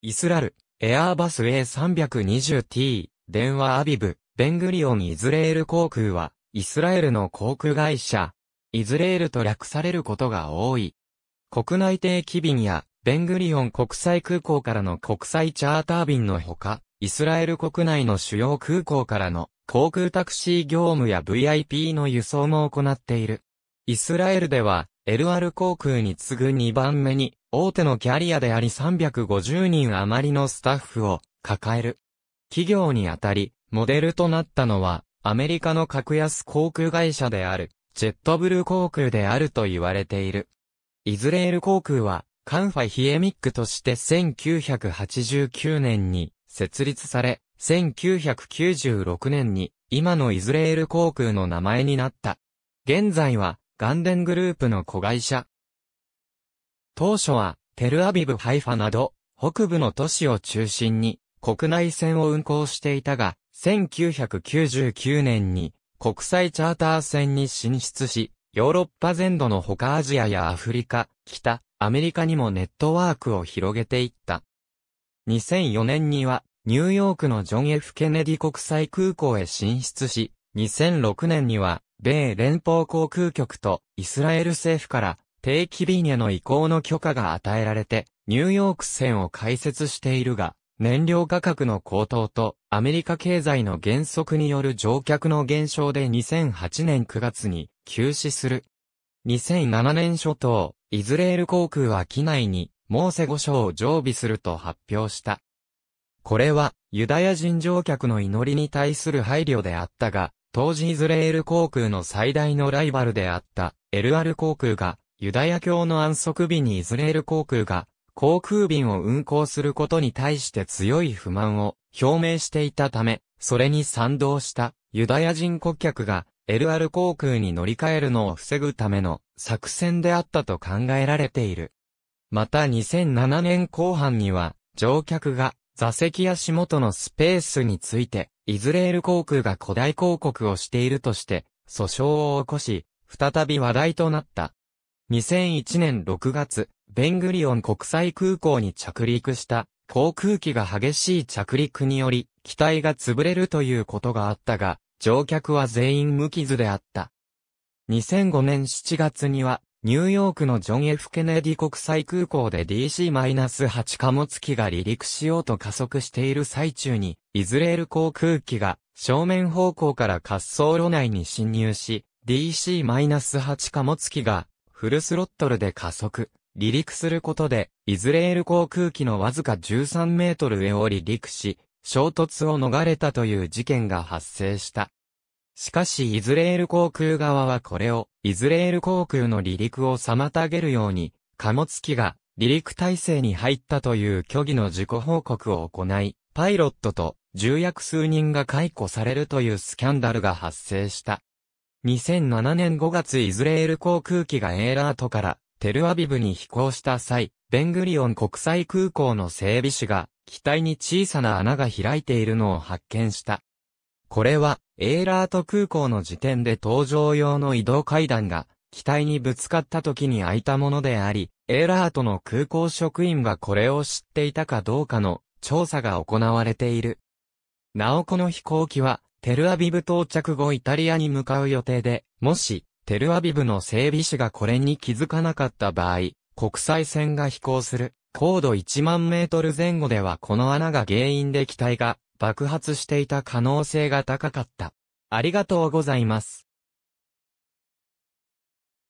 イスラル、エアーバス A320T、電話アビブ、ベングリオンイズレール航空は、イスラエルの航空会社、イズレールと略されることが多い。国内定期便や、ベングリオン国際空港からの国際チャーター便のほか、イスラエル国内の主要空港からの航空タクシー業務や VIP の輸送も行っている。イスラエルでは、LR 航空に次ぐ2番目に大手のキャリアであり350人余りのスタッフを抱える。企業にあたり、モデルとなったのは、アメリカの格安航空会社である、ジェットブルー航空であると言われている。イズレール航空は、カンファヒエミックとして1989年に設立され、1996年に今のイズレール航空の名前になった。現在はガンデングループの子会社当初は、テルアビブ・ハイファなど、北部の都市を中心に、国内線を運航していたが、1999年に、国際チャーター船に進出し、ヨーロッパ全土の他アジアやアフリカ、北、アメリカにもネットワークを広げていった。2004年には、ニューヨークのジョン・ F・ ケネディ国際空港へ進出し、2006年には、米連邦航空局とイスラエル政府から定期便への移行の許可が与えられて、ニューヨーク線を開設しているが、燃料価格の高騰とアメリカ経済の減速による乗客の減少で2008年9月に休止する。2007年初頭、イズレール航空は機内にモーセ5章を常備すると発表した。これはユダヤ人乗客の祈りに対する配慮であったが、当時イズレール航空の最大のライバルであったエルアル航空がユダヤ教の安息日にイズレール航空が航空便を運航することに対して強い不満を表明していたため、それに賛同したユダヤ人顧客が LR 航空に乗り換えるのを防ぐための作戦であったと考えられている。また2007年後半には乗客が座席や足元のスペースについてイズレール航空が古代広告をしているとして訴訟を起こし、再び話題となった。2001年6月、ベングリオン国際空港に着陸した航空機が激しい着陸により、機体が潰れるということがあったが、乗客は全員無傷であった。2005年7月には、ニューヨークのジョン・ F・ ケネディ国際空港で DC-8 貨物機が離陸しようと加速している最中に、イズレール航空機が正面方向から滑走路内に侵入し、DC-8 貨物機がフルスロットルで加速、離陸することで、イズレール航空機のわずか13メートル上を離陸し、衝突を逃れたという事件が発生した。しかしイズレール航空側はこれを、イズレール航空の離陸を妨げるように、貨物機が離陸体制に入ったという虚偽の事故報告を行い、パイロットと重役数人が解雇されるというスキャンダルが発生した。2007年5月イズレエル航空機がエーラートからテルアビブに飛行した際、ベングリオン国際空港の整備士が機体に小さな穴が開いているのを発見した。これは、エーラート空港の時点で搭乗用の移動階段が機体にぶつかった時に開いたものであり、エーラートの空港職員がこれを知っていたかどうかの調査が行われている。なおこの飛行機はテルアビブ到着後イタリアに向かう予定で、もし、テルアビブの整備士がこれに気づかなかった場合、国際線が飛行する、高度1万メートル前後ではこの穴が原因で機体が爆発していた可能性が高かった。ありがとうございます。